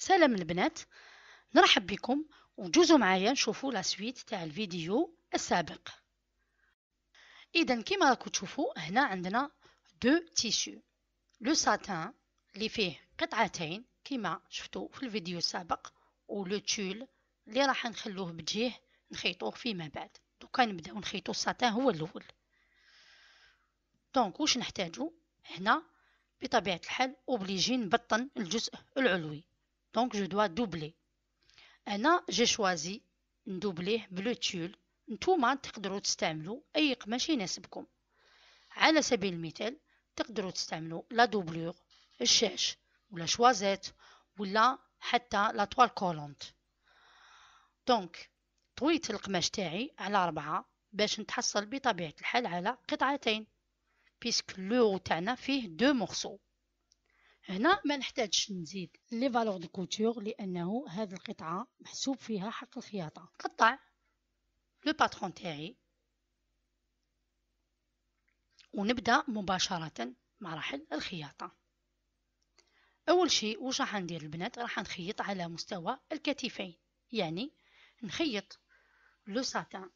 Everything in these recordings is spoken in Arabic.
سلام البنات نرحب بكم وجوزوا معايا نشوفوا لا سويت تاع الفيديو السابق اذا كما راكم تشوفوا هنا عندنا دو تيشو لو ساتان اللي فيه قطعتين كما شفتوا في الفيديو السابق ولو تول اللي راح نخلوه بجيه نخيطوه فيما بعد دوكا نبداو نخيطو الساتان هو الاول دونك واش نحتاجو هنا بطبيعه الحال اوبليجي نبطن الجزء العلوي Donc, je dois doubler. أنا j'ai choisi ندوبليه بلو تول نتوما تقدروا تستعملوا أي قماش يناسبكم على سبيل المثال تقدروا تستعملوا لا دوبلور الشاش ولا شوازيت ولا حتى لا طوال كولونت دونك طويت القماش تاعي على أربعة باش نتحصل بطبيعة الحال على قطعتين بيسك لو تاعنا فيه دو مورسو هنا ما نحتاجش نزيد لي فالور دو كوتور لانه هذه القطعه محسوب فيها حق الخياطه قطع لو باترون تاعي ونبدا مباشره مراحل الخياطه اول شيء واش راح ندير البنات راح نخيط على مستوى الكتفين يعني نخيط لو ساتان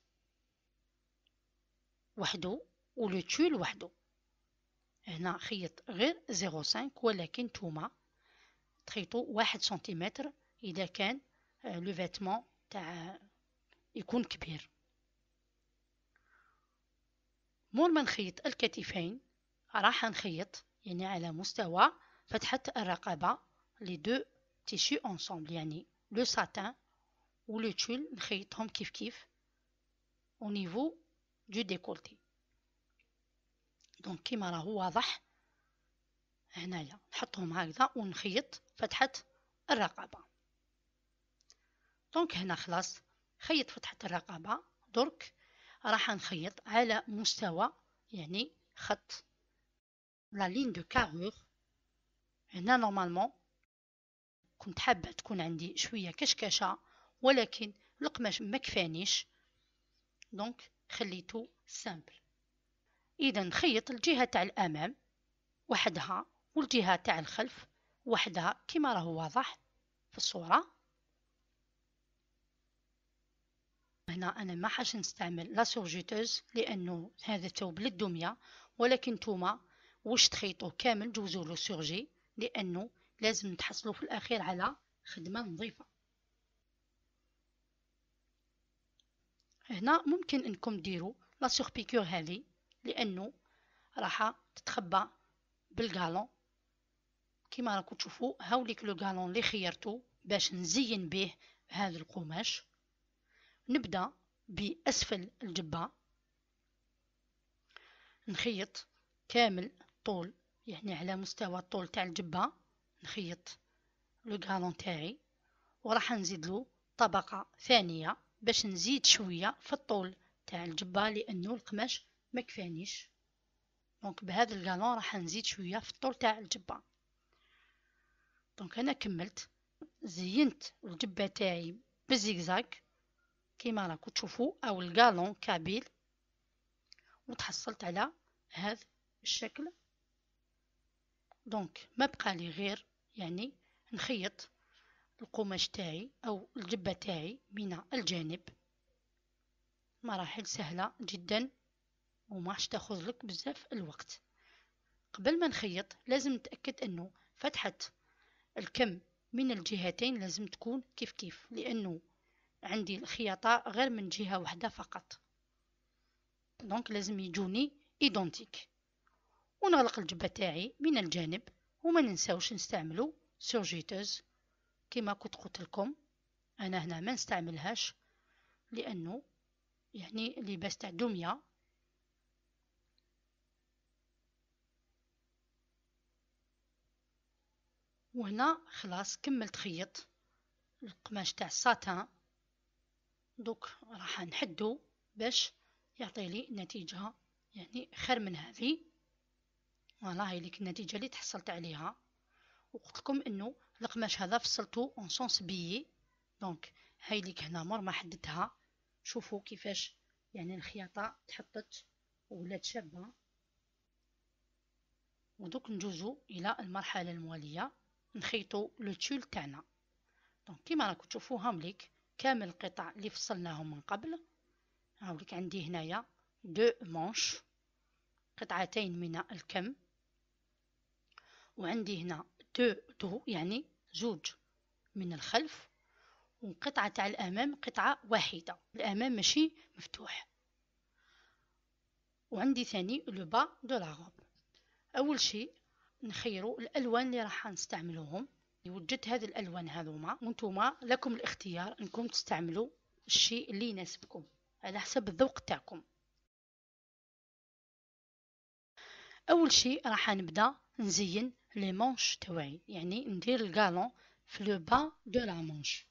وحده ولو تول وحده هنا خيط غير 0.5 ولكن توما تخيطو واحد سنتيمتر اذا كان آه، لو فيتمون تاع يكون كبير مور ما نخيط الكتفين راح نخيط يعني على مستوى فتحة الرقبة لي دو تيشي انصومبل يعني لو ساتان و لو تول نخيطهم كيف كيف او نيفو دو ديكولتي دونك كيما راهو واضح هنايا نحطهم هكذا ونخيط فتحة الرقبة دونك هنا خلاص خيط فتحة الرقبة درك راح نخيط على مستوى يعني خط لا لين دو كارور هنا نورمالمون كنت حابة تكون عندي شوية كشكشة ولكن القماش ما كفانيش دونك خليته سامبل إذا نخيط الجهة تاع الأمام وحدها والجهة تاع الخلف وحدها كما راه واضح في الصورة هنا أنا ما حاش نستعمل لا سورجيتوز لأنه هذا ثوب للدمية ولكن نتوما واش تخيطو كامل جوزوا له سورجي لأنه لازم تحصلوا في الأخير على خدمة نظيفة هنا ممكن انكم ديروا لا سوربيكور هذه لانه راح تتخبى بالكالون كما راكم تشوفوا هاوليك لو كالون اللي خيرته باش نزين به هذا القماش نبدا باسفل الجبه نخيط كامل طول يعني على مستوى الطول تاع الجبه نخيط لو كالون تاعي وراح نزيد له طبقه ثانيه باش نزيد شويه في الطول تاع الجبه لانه القماش ما كفانيش دونك بهذا الكالون راح نزيد شويه في الطول تاع الجبه دونك انا كملت زينت الجبه تاعي بالزيكزاك كيما راكم تشوفوا او الكالون كابيل وتحصلت على هذا الشكل دونك ما بقى لي غير يعني نخيط القماش تاعي او الجبه تاعي من الجانب مراحل سهله جدا وما عادش تاخذ لك بزاف الوقت قبل ما نخيط لازم نتاكد انه فتحه الكم من الجهتين لازم تكون كيف كيف لانه عندي الخياطه غير من جهه واحده فقط دونك لازم يجوني ايدونتيك ونغلق الجبه تاعي من الجانب وما ننساوش نستعملو سورجيتوز كما كنت قلت لكم انا هنا ما نستعملهاش لانه يعني لباس تاع دميه وهنا خلاص كملت خيط القماش تاع الساتان دوك راح نحدو باش يعطي لي نتيجة يعني خير من هذه فوالا هاي ليك النتيجة اللي تحصلت عليها وقلت لكم انه القماش هذا فصلته اون سونس بيي دونك هاي ليك هنا مور ما حددتها شوفوا كيفاش يعني الخياطة تحطت ولات شابة ودوك نجوزو الى المرحلة الموالية نخيطو لو تول تاعنا دونك كيما راكم تشوفوا هامليك كامل القطع اللي فصلناهم من قبل هاوليك عندي هنايا دو مونش قطعتين من الكم وعندي هنا دو دو يعني زوج من الخلف وقطعة تاع الأمام قطعة واحدة الأمام ماشي مفتوح وعندي ثاني لو با دو لا أول شيء نخيروا الالوان اللي راح نستعملوهم وجدت هاد الالوان هذوما وانتم لكم الاختيار انكم تستعملوا الشيء اللي يناسبكم على حسب الذوق تاعكم اول شيء راح نبدا نزين لي مونش تاعي يعني ندير الكالون في لو با دو لا مونش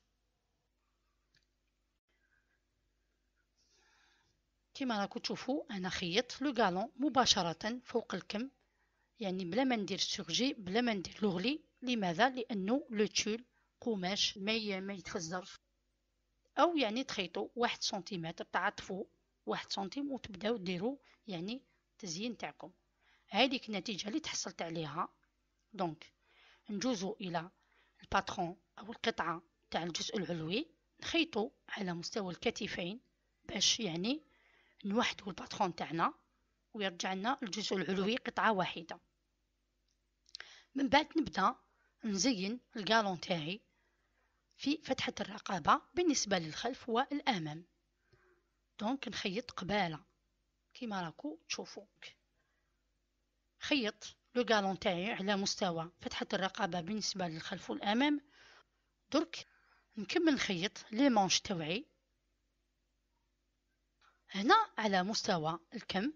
كما راكم تشوفوا انا خيطت لو غالون مباشره فوق الكم يعني بلا ما ندير الشغجي بلا ما ندير لوغلي لماذا لانه لو تول قماش ما ما يتفزرش او يعني تخيطوا واحد سنتيمتر تعطفوا واحد سنتيم وتبداو ديروا يعني التزيين تاعكم هذيك النتيجه اللي تحصلت عليها دونك نجوزو الى الباترون او القطعه تاع الجزء العلوي نخيطو على مستوى الكتفين باش يعني نوحدو الباترون تاعنا ويرجع لنا الجزء العلوي قطعه واحده من بعد نبدا نزين الكالون تاعي في فتحة الرقابة بالنسبة للخلف والأمام دونك نخيط قبالة كيما راكو تشوفو خيط لو كالون تاعي على مستوى فتحة الرقابة بالنسبة للخلف والأمام درك نكمل نخيط لي مونش توعي هنا على مستوى الكم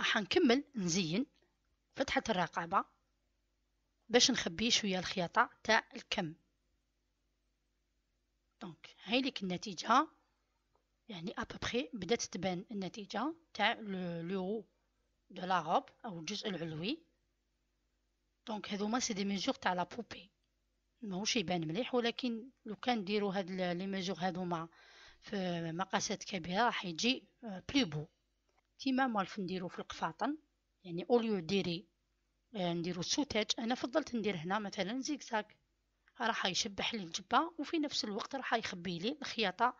حنكمل نزين فتحة الرقبة باش نخبي شوية الخياطة تاع الكم دونك هاي ليك النتيجة يعني ابخي بدات تبان النتيجة تاع لو دو لا روب او الجزء العلوي دونك هاذوما سي دي ميجور تاع لا بوبي ماهوش يبان مليح ولكن لو كان ديروا هاد لي ميجور هاذوما في مقاسات كبيره راح يجي بلي آه، بو كيما معرف نديرو في القفاطن يعني اوليو ديري آه، نديرو السوتاج انا فضلت ندير هنا مثلا زيكزاك راح يشبح لي الجبه وفي نفس الوقت راح يخبي لي الخياطه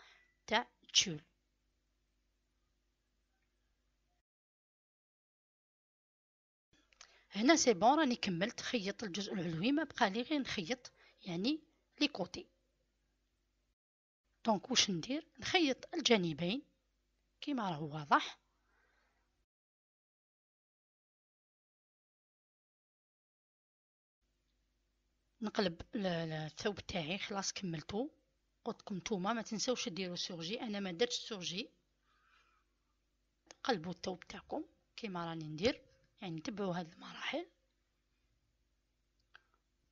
تاع تشول هنا سي بون راني كملت خيط الجزء العلوي ما بقى لي غير نخيط يعني لي كوتي دونك واش ندير نخيط الجانبين كيما راهو واضح نقلب الثوب تاعي خلاص كملته قلتلكم نتوما ما تنساوش ديروا سورجي انا ما درتش سورجي قلبوا الثوب تاعكم كيما راني ندير يعني تبعوا هذه المراحل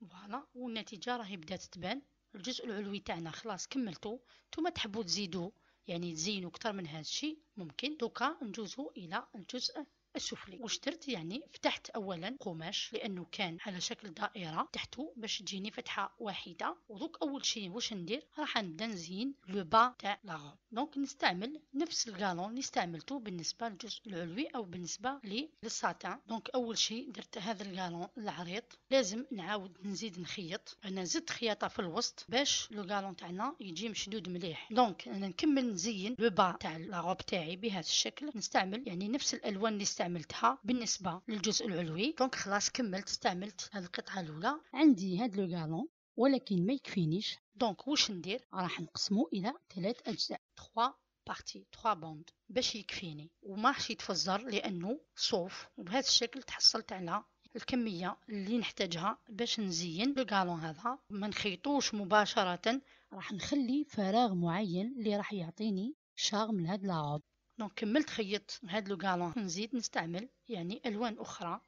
فوالا والنتيجه راهي بدات تبان الجزء العلوي تاعنا خلاص كملته نتوما تحبوا تزيدوا يعني تزينوا اكثر من هذا الشيء ممكن دوكا نجوزو الى الجزء السفلي واش درت يعني فتحت اولا قماش لانه كان على شكل دائره تحته باش تجيني فتحه واحده ودوك اول شيء واش ندير راح نبدا نزين لو با تاع لا روب دونك نستعمل نفس الكالون اللي استعملته بالنسبه للجزء العلوي او بالنسبه للساتان دونك اول شيء درت هذا الكالون العريض لازم نعاود نزيد نخيط انا زدت خياطه في الوسط باش لو كالون تاعنا يجي مشدود مليح دونك انا نكمل نزين لو با تاع لا روب تاعي بهذا الشكل نستعمل يعني نفس الالوان اللي استعملت استعملتها بالنسبه للجزء العلوي دونك خلاص كملت استعملت هذه القطعه الاولى عندي هذا لو غالون ولكن ما يكفينيش دونك واش ندير راح نقسمو الى ثلاث اجزاء 3 بارتي 3 بوند باش يكفيني وما راحش يتفزر لانه صوف وبهذا الشكل تحصلت على الكميه اللي نحتاجها باش نزين الكالون هذا ما نخيطوش مباشره راح نخلي فراغ معين اللي راح يعطيني شاغ من هاد لاغوب دونك كملت خيط هاد لو غالون نزيد نستعمل يعني الوان اخرى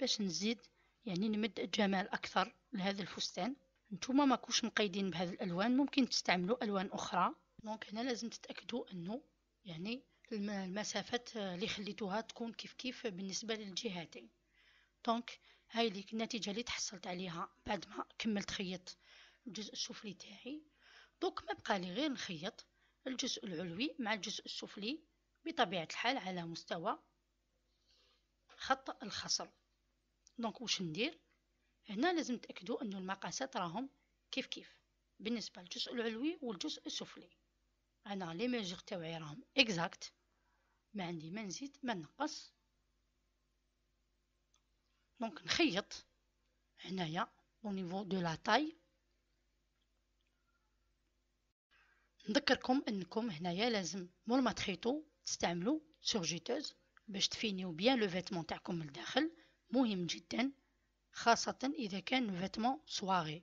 باش نزيد يعني نمد جمال اكثر لهذا الفستان نتوما ماكوش مقيدين بهذه الالوان ممكن تستعملوا الوان اخرى دونك هنا لازم تتاكدوا انه يعني المسافات آه، اللي خليتوها تكون كيف كيف بالنسبه للجهتين دونك هاي ليك النتيجه اللي تحصلت عليها بعد ما كملت خيط الجزء السفلي تاعي دوك ما بقى لي غير نخيط الجزء العلوي مع الجزء السفلي بطبيعة الحال على مستوى خط الخصر دونك واش ندير هنا لازم تأكدوا أن المقاسات راهم كيف كيف بالنسبة للجزء العلوي والجزء السفلي أنا لي ميجور تاوعي راهم اكزاكت ما عندي ما نزيد ما نقص دونك نخيط هنايا او نيفو دو لا تاي نذكركم انكم هنايا لازم مول ما تخيطوا استعملوا سورجيتوز باش تفينيو بيان لو فيتمون تاعكم من الداخل مهم جدا خاصة إذا كان فيتمون سواغي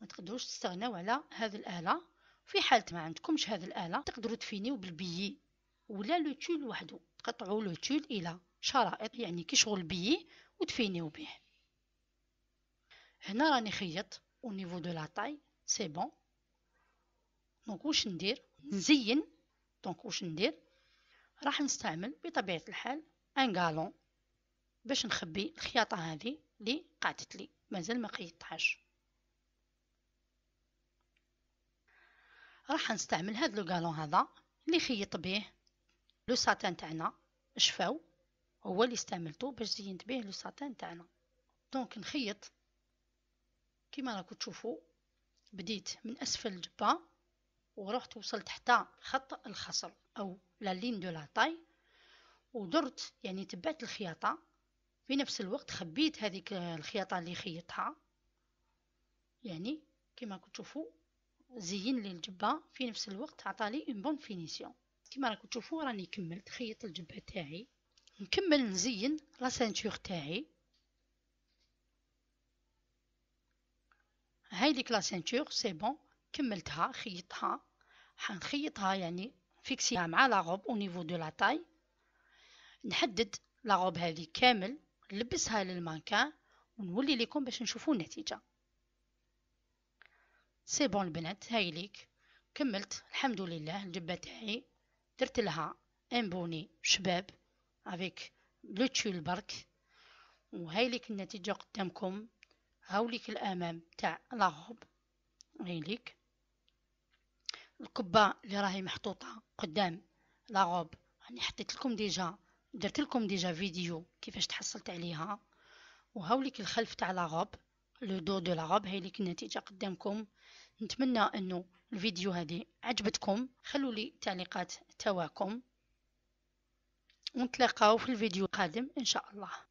ما تقدروش تستغناو على هذه الآلة في حالة ما عندكمش هذه الآلة تقدروا تفينيو بالبيي ولا لو تول وحده تقطعوا لو تول إلى شرائط يعني كي شغل بي وتفينيو به هنا راني خيط او نيفو دو لاطاي سي بون دونك واش ندير نزين دونك واش ندير راح نستعمل بطبيعة الحال ان غالون باش نخبي الخياطة هذه اللي قعدت لي مازال ما قيدتهاش راح نستعمل هذا لو غالون هذا اللي خيط به لو ساتان تاعنا شفاو هو اللي استعملته باش زينت به لو ساتان تاعنا دونك نخيط كيما راكم تشوفوا بديت من اسفل الجبه ورحت وصلت حتى خط الخصر أو لا لين دو لا طاي ودرت يعني تبعت الخياطة في نفس الوقت خبيت هذيك الخياطة اللي خيطتها يعني كما راكم تشوفوا زين لي الجبة في نفس الوقت عطالي اون بون فينيسيون كما راكم تشوفوا راني كملت خيط الجبة تاعي نكمل نزين لا سانتور تاعي هاي ديك لا سانتور سي بون كملتها خيطتها حنخيطها يعني فيكسيها مع لا غوب او نيفو دو لا تاي نحدد لا غوب هذه كامل نلبسها للمانكان ونولي لكم باش نشوفوا النتيجه سي بون البنات هاي ليك كملت الحمد لله الجبه تاعي درت لها ان بوني شباب افيك لو تشول برك وهاي ليك النتيجه قدامكم هاوليك الامام تاع لا غوب هاي ليك القبه اللي راهي محطوطه قدام لاغوب راني حطيت لكم ديجا درت لكم ديجا فيديو كيفاش تحصلت عليها وهاوليك الخلف تاع لاغوب لو دو دو لاغوب ليك النتيجه قدامكم نتمنى انه الفيديو هذه عجبتكم خلوا لي تعليقات تواكم ونتلاقاو في الفيديو القادم ان شاء الله